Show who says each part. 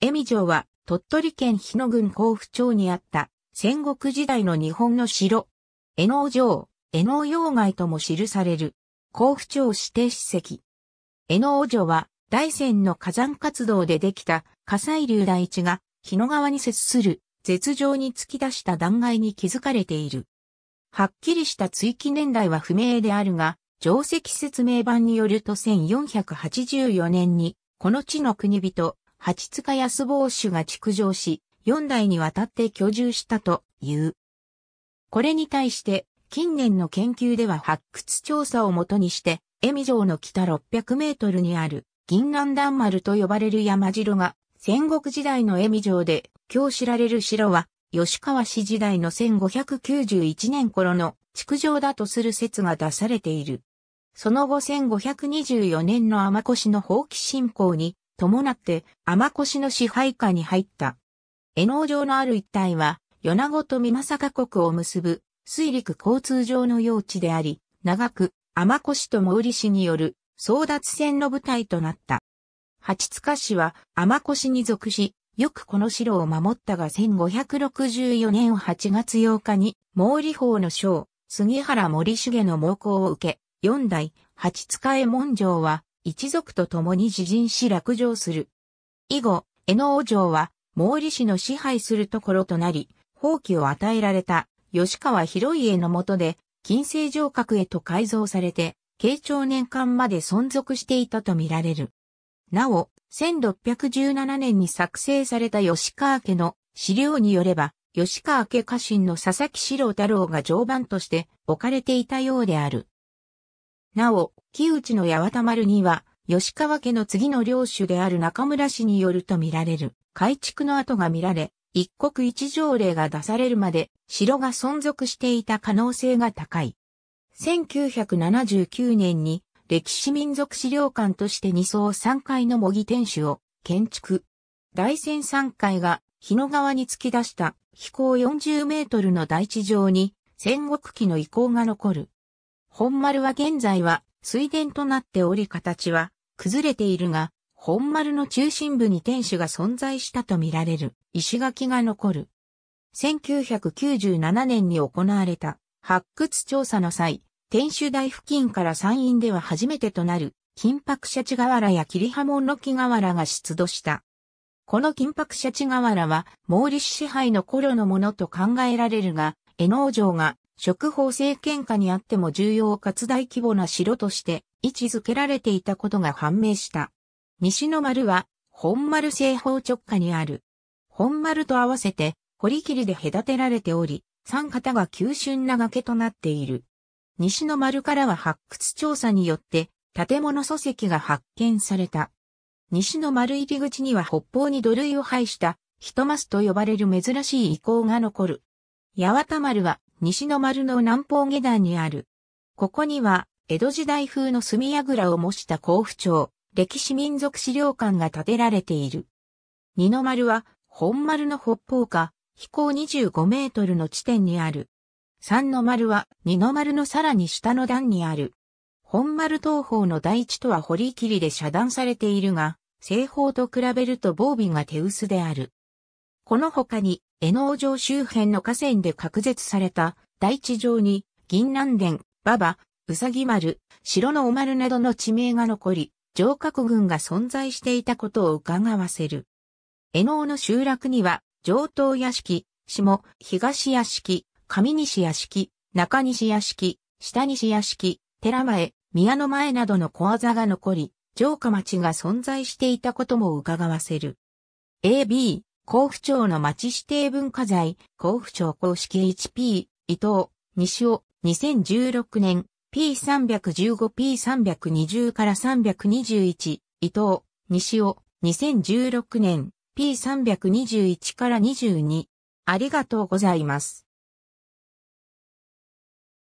Speaker 1: 恵美城は鳥取県日野郡甲府町にあった戦国時代の日本の城。江能城、江能要害とも記される甲府町指定史跡。江能城は大山の火山活動でできた火砕流大地が日野川に接する絶上に突き出した断崖に築かれている。はっきりした追記年代は不明であるが、定石説明版によると1484年にこの地の国人八塚安坊主が築城し、四代にわたって居住したという。これに対して、近年の研究では発掘調査をもとにして、恵美城の北600メートルにある銀蘭弾丸と呼ばれる山城が、戦国時代の恵美城で、今日知られる城は、吉川氏時代の1591年頃の築城だとする説が出されている。その後1524年の天越の放棄信仰に伴って天越の支配下に入った。江能城のある一帯は、米子と美作国を結ぶ水陸交通上の用地であり、長く天越と毛利氏による争奪戦の舞台となった。八塚氏は天越に属し、よくこの城を守ったが1564年8月8日に毛利法の将、杉原森重の猛攻を受け、四代八塚衛門城は一族と共に自陣し落城する。以後、江野王城は、毛利氏の支配するところとなり、放棄を与えられた吉川広家の下で、金星城郭へと改造されて、慶長年間まで存続していたとみられる。なお、1617年に作成された吉川家の資料によれば、吉川家家臣の佐々木四郎太郎が常磐として置かれていたようである。なお、木内の八幡丸には、吉川家の次の領主である中村氏によると見られる、改築の跡が見られ、一国一条例が出されるまで、城が存続していた可能性が高い。1979年に、歴史民族資料館として2層3階の模擬天守を建築。大仙3階が日野川に突き出した飛行40メートルの大地上に戦国期の遺構が残る本丸は現在は水田となっており形は崩れているが、本丸の中心部に天守が存在したとみられる石垣が残る。1997年に行われた発掘調査の際、天守台付近から山陰では初めてとなる金箔シャチ瓦や霧波門の木瓦が出土した。この金箔シャチ瓦は毛利支配の頃のものと考えられるが、江農城が食法政権下にあっても重要かつ大規模な城として位置づけられていたことが判明した。西の丸は、本丸西方直下にある。本丸と合わせて、堀切で隔てられており、三方が急峻な崖となっている。西の丸からは発掘調査によって、建物礎石が発見された。西の丸入り口には北方に土塁を配した、一マスと呼ばれる珍しい遺構が残る。八幡丸は、西の丸の南方下段にある。ここには、江戸時代風の墨櫓を模した甲府町、歴史民族資料館が建てられている。二の丸は、本丸の北方下、飛行25メートルの地点にある。三の丸は、二の丸のさらに下の段にある。本丸東方の大地とは堀切りで遮断されているが、西方と比べると防備が手薄である。この他に、江能城周辺の河川で隔絶された大地上に、銀南殿、馬場、うさぎ丸、城のお丸などの地名が残り、城郭群が存在していたことを伺わせる。江能の集落には、上東屋敷、下、東屋敷、上西屋敷、中西屋敷、下西屋敷、寺前、宮の前などの小技が残り、城下町が存在していたことも伺わせる。AB、甲府町の町指定文化財、甲府町公式 HP、伊藤、西尾、2016年、P315、P320 から321、伊藤、西尾、2016年、P321 から22。ありがとうございます。